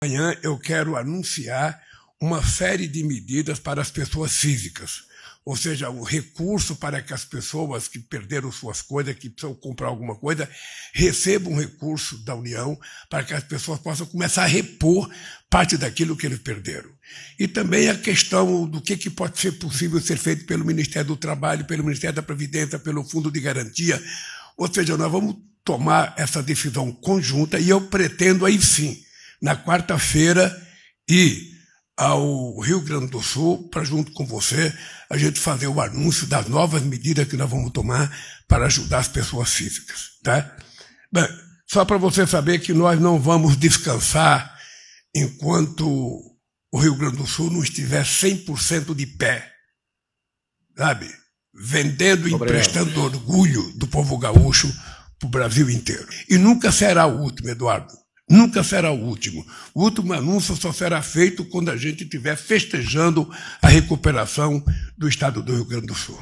Amanhã eu quero anunciar uma série de medidas para as pessoas físicas, ou seja, o recurso para que as pessoas que perderam suas coisas, que precisam comprar alguma coisa, recebam um recurso da União para que as pessoas possam começar a repor parte daquilo que eles perderam. E também a questão do que, que pode ser possível ser feito pelo Ministério do Trabalho, pelo Ministério da Previdência, pelo Fundo de Garantia, ou seja, nós vamos tomar essa decisão conjunta e eu pretendo aí sim na quarta-feira ir ao Rio Grande do Sul para, junto com você, a gente fazer o anúncio das novas medidas que nós vamos tomar para ajudar as pessoas físicas. Tá? Bem, só para você saber que nós não vamos descansar enquanto o Rio Grande do Sul não estiver 100% de pé, sabe? Vendendo e emprestando orgulho do povo gaúcho para o Brasil inteiro. E nunca será o último, Eduardo. Nunca será o último. O último anúncio só será feito quando a gente estiver festejando a recuperação do Estado do Rio Grande do Sul.